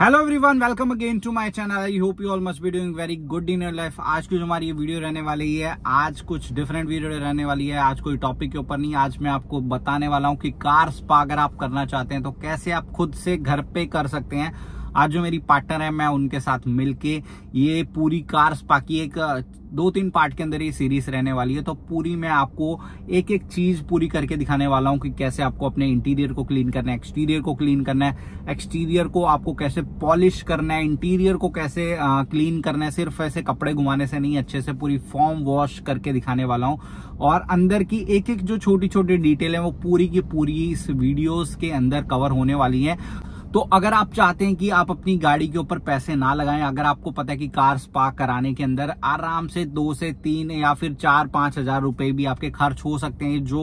hello everyone welcome again to my channel I hope you all must be doing very good in life आज की जो हमारी ये video रहने वाली है आज कुछ डिफरेंट वीडियो रहने वाली है आज कोई टॉपिक के ऊपर नहीं आज मैं आपको बताने वाला हूँ कि कार स्पा अगर आप करना चाहते हैं तो कैसे आप खुद से घर पे कर सकते हैं आज जो मेरी पार्टनर है मैं उनके साथ मिलके ये पूरी कार बाकी एक दो तीन पार्ट के अंदर ये सीरीज रहने वाली है तो पूरी मैं आपको एक एक चीज पूरी करके दिखाने वाला हूँ कि कैसे आपको अपने इंटीरियर को क्लीन करना है एक्सटीरियर को क्लीन करना है एक्सटीरियर को आपको कैसे पॉलिश करना है इंटीरियर को कैसे आ, क्लीन करना है सिर्फ ऐसे कपड़े घुमाने से नहीं अच्छे से पूरी फॉर्म वॉश करके दिखाने वाला हूँ और अंदर की एक एक जो छोटी छोटी डिटेल है वो पूरी की पूरी इस वीडियोज के अंदर कवर होने वाली है तो अगर आप चाहते हैं कि आप अपनी गाड़ी के ऊपर पैसे ना लगाएं अगर आपको पता है कि कार स्पार्क कराने के अंदर आराम से दो से तीन या फिर चार पांच हजार रुपए भी आपके खर्च हो सकते हैं जो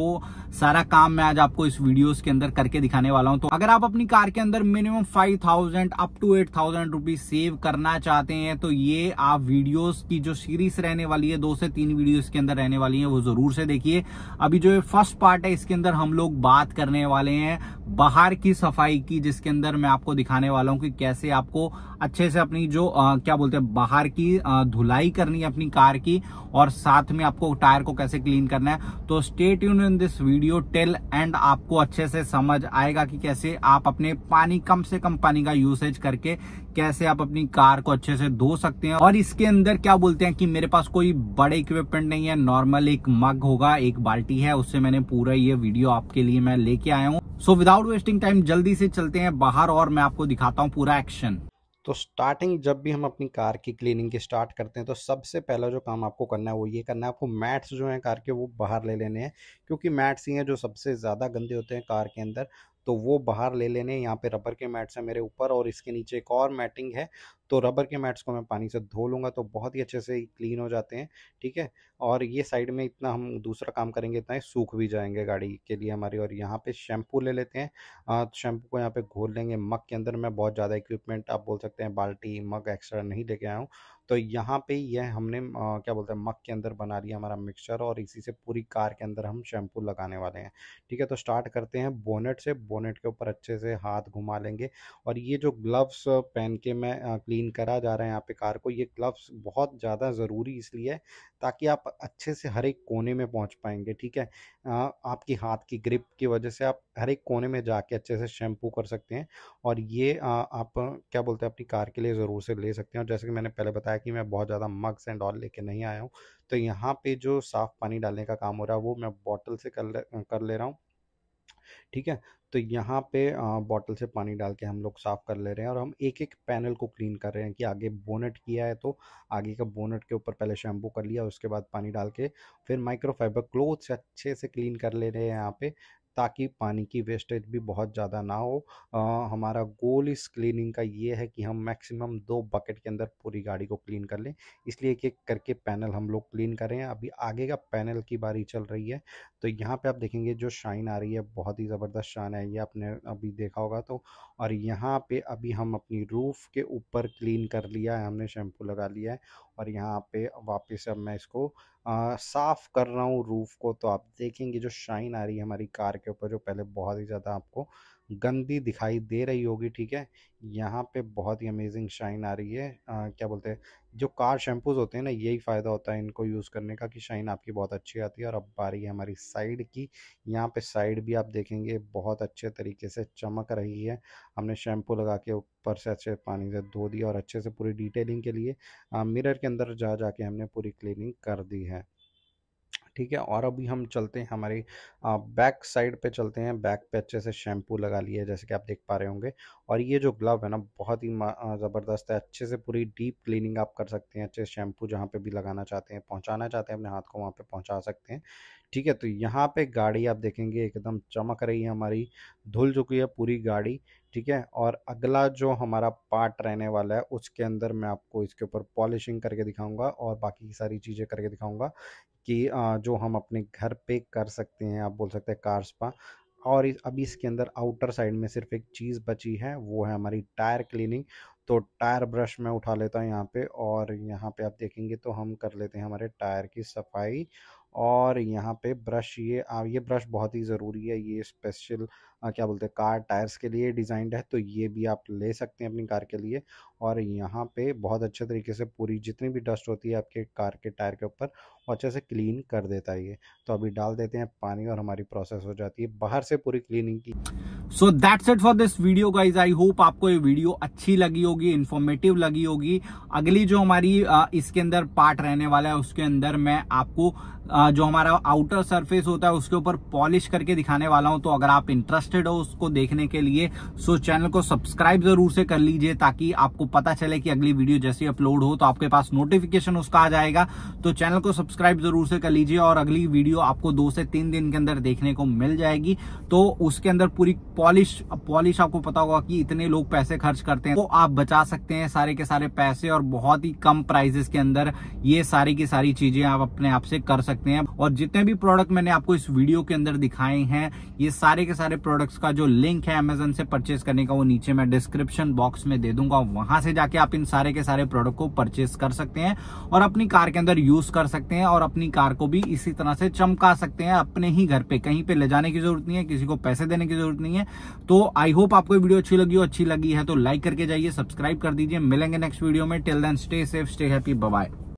सारा काम मैं आज आपको इस वीडियो के अंदर करके दिखाने वाला हूं तो अगर आप अपनी कार के अंदर minimum five thousand up to eight thousand rupees save करना चाहते हैं तो ये आप वीडियोस की जो सीरीज रहने वाली है दो से तीन वीडियोस के अंदर रहने वाली है वो जरूर से देखिए अभी जो फर्स्ट पार्ट है इसके अंदर हम लोग बात करने वाले हैं बाहर की सफाई की जिसके अंदर मैं आपको दिखाने वाला हूँ कि कैसे आपको अच्छे से अपनी जो आ, क्या बोलते हैं बाहर की धुलाई करनी है अपनी कार की और साथ में आपको टायर को कैसे क्लीन करना है तो स्टेट यून in this video till end आपको अच्छे से समझ आएगा कि कैसे आप अपने पानी कम से कम पानी का यूसेज करके कैसे आप अपनी कार को अच्छे से धो सकते हैं और इसके अंदर क्या बोलते हैं कि मेरे पास कोई बड़े इक्विपमेंट नहीं है नॉर्मल एक मग होगा एक बाल्टी है उससे मैंने पूरा ये वीडियो आपके लिए मैं लेके आया हूँ सो विदाउट वेस्टिंग टाइम जल्दी से चलते हैं बाहर और मैं आपको दिखाता हूँ पूरा एक्शन तो स्टार्टिंग जब भी हम अपनी कार की क्लीनिंग की स्टार्ट करते हैं तो सबसे पहला जो काम आपको करना है वो ये करना है आपको मैट्स जो हैं कार के वो बाहर ले लेने हैं क्योंकि मैट्स ही हैं जो सबसे ज़्यादा गंदे होते हैं कार के अंदर तो वो बाहर ले लेने यहाँ पे रबर के मैट्स हैं मेरे ऊपर और इसके नीचे एक और मैटिंग है तो रबर के मैट्स को मैं पानी से धो लूँगा तो बहुत ही अच्छे से क्लीन हो जाते हैं ठीक है और ये साइड में इतना हम दूसरा काम करेंगे इतना ही सूख भी जाएंगे गाड़ी के लिए हमारी और यहाँ पे शैम्पू ले लेते हैं शैम्पू को यहाँ पे घोल लेंगे मग के अंदर मैं बहुत ज़्यादा इक्विपमेंट आप बोल सकते हैं बाल्टी मग एक्स्ट्रा नहीं लेके आया हूँ तो यहाँ पे यह हमने आ, क्या बोलते हैं मक के अंदर बना लिया हमारा मिक्सचर और इसी से पूरी कार के अंदर हम शैम्पू लगाने वाले हैं ठीक है तो स्टार्ट करते हैं बोनेट से बोनेट के ऊपर अच्छे से हाथ घुमा लेंगे और ये जो ग्लव्स पहन के मैं क्लीन करा जा रहा है यहाँ पे कार को ये ग्लव्स बहुत ज़्यादा ज़रूरी इसलिए है ताकि आप अच्छे से हर एक कोने में पहुँच पाएंगे ठीक है आ, आपकी हाथ की ग्रिप की वजह से आप हर एक कोने में जाके अच्छे से शैम्पू कर सकते हैं और ये आ, आप क्या बोलते हैं अपनी कार के लिए ज़रूर से ले सकते हैं और जैसे कि मैंने पहले बताया कि मैं बहुत ज़्यादा मग्स एंड ऑल लेके नहीं आया हूँ तो यहाँ पे जो साफ़ पानी डालने का काम हो रहा है वो मैं बॉटल से कर ले कर ले रहा हूँ ठीक है तो यहाँ पे बॉटल से पानी डाल के हम लोग साफ़ कर ले रहे हैं और हम एक एक पैनल को क्लीन कर रहे हैं कि आगे बोनट किया है तो आगे का बोनट के ऊपर पहले शैम्पू कर लिया उसके बाद पानी डाल के फिर माइक्रोफाइबर क्लोथ से अच्छे से क्लीन कर ले रहे हैं यहाँ पे ताकि पानी की वेस्टेज भी बहुत ज़्यादा ना हो आ, हमारा गोल इस क्लीनिंग का ये है कि हम मैक्सिमम दो बकेट के अंदर पूरी गाड़ी को क्लीन कर लें इसलिए एक एक करके पैनल हम लोग क्लीन कर रहे हैं अभी आगे का पैनल की बारी चल रही है तो यहाँ पे आप देखेंगे जो शाइन आ रही है बहुत ही ज़बरदस्त शाइन आई है आपने अभी देखा होगा तो और यहाँ पर अभी हम अपनी रूफ़ के ऊपर क्लीन कर लिया है हमने शैम्पू लगा लिया है और यहाँ पर वापस अब मैं इसको साफ़ कर रहा हूँ रूफ़ को तो आप देखेंगे जो शाइन आ रही है हमारी कार के ऊपर जो पहले बहुत ही ज़्यादा आपको गंदी दिखाई दे रही होगी ठीक है यहाँ पे बहुत ही अमेजिंग शाइन आ रही है आ, क्या बोलते हैं जो कार शैम्पूज होते हैं ना यही फ़ायदा होता है इनको यूज़ करने का कि शाइन आपकी बहुत अच्छी आती है और अब बारी है हमारी साइड की यहाँ पे साइड भी आप देखेंगे बहुत अच्छे तरीके से चमक रही है हमने शैम्पू लगा के ऊपर से अच्छे पानी से धो दिया और अच्छे से पूरी डिटेलिंग के लिए मिरर के अंदर जा जाके हमने पूरी क्लीनिंग कर दी है ठीक है और अभी हम चलते हैं हमारे बैक साइड पे चलते हैं बैक पे अच्छे से शैम्पू लगा लिया जैसे कि आप देख पा रहे होंगे और ये जो ग्लव है ना बहुत ही ज़बरदस्त है अच्छे से पूरी डीप क्लीनिंग आप कर सकते हैं अच्छे से शैम्पू जहाँ पे भी लगाना चाहते हैं पहुँचाना चाहते हैं अपने हाथ को वहाँ पे पहुँचा सकते हैं ठीक है तो यहाँ पे गाड़ी आप देखेंगे एकदम चमक रही है हमारी धुल चुकी है पूरी गाड़ी ठीक है और अगला जो हमारा पार्ट रहने वाला है उसके अंदर मैं आपको इसके ऊपर पॉलिशिंग करके दिखाऊंगा और बाकी की सारी चीज़ें करके दिखाऊंगा कि जो हम अपने घर पे कर सकते हैं आप बोल सकते हैं कार स्पा और अभी इसके अंदर आउटर साइड में सिर्फ एक चीज़ बची है वो है हमारी टायर क्लीनिंग तो टायर ब्रश मैं उठा लेता हूँ यहाँ पे और यहाँ पे आप देखेंगे तो हम कर लेते हैं हमारे टायर की सफाई और यहाँ पे ब्रश ये आ, ये ब्रश बहुत ही ज़रूरी है ये स्पेशल क्या बोलते हैं कार टायर्स के लिए डिज़ाइंड है तो ये भी आप ले सकते हैं अपनी कार के लिए और यहाँ पे बहुत अच्छे तरीके से पूरी जितनी भी डस्ट होती है आपके कार के टायर के ऊपर और अच्छे से क्लीन कर देता है ये तो अभी डाल देते हैं पानी और हमारी प्रोसेस हो जाती है बाहर से पूरी क्लीनिंग की so that's it for this video guys I hope आपको ये वीडियो अच्छी लगी होगी इन्फॉर्मेटिव लगी होगी अगली जो हमारी इसके अंदर पार्ट रहने वाला है उसके अंदर मैं आपको जो हमारा आउटर सरफेस होता है उसके ऊपर पॉलिश करके दिखाने वाला हूं तो अगर आप इंटरेस्टेड हो उसको देखने के लिए सो चैनल को सब्सक्राइब जरूर से कर लीजिए ताकि आपको पता चले कि अगली वीडियो जैसे अपलोड हो तो आपके पास नोटिफिकेशन उसका आ जाएगा तो चैनल को सब्सक्राइब जरूर से कर लीजिए और अगली वीडियो आपको दो से तीन दिन के अंदर देखने को मिल जाएगी तो उसके अंदर पूरी पॉलिश पॉलिश आपको पता होगा कि इतने लोग पैसे खर्च करते हैं तो आप बचा सकते हैं सारे के सारे पैसे और बहुत ही कम प्राइजेस के अंदर ये सारी की सारी चीजें आप अपने आप से कर सकते हैं और जितने भी प्रोडक्ट मैंने आपको इस वीडियो के अंदर दिखाए हैं ये सारे के सारे प्रोडक्ट्स का जो लिंक है अमेजन से परचेज करने का वो नीचे मैं डिस्क्रिप्शन बॉक्स में दे दूंगा वहां से जाके आप इन सारे के सारे प्रोडक्ट को परचेस कर सकते हैं और अपनी कार के अंदर यूज कर सकते हैं और अपनी कार को भी इसी तरह से चमका सकते हैं अपने ही घर पे कहीं पे ले जाने की जरूरत नहीं है किसी को पैसे देने की जरूरत नहीं है तो आई होप आपको वीडियो अच्छी लगी हो अच्छी लगी है तो लाइक करके जाइए सब्सक्राइब कर दीजिए मिलेंगे नेक्स्ट वीडियो में till then stay safe stay happy bye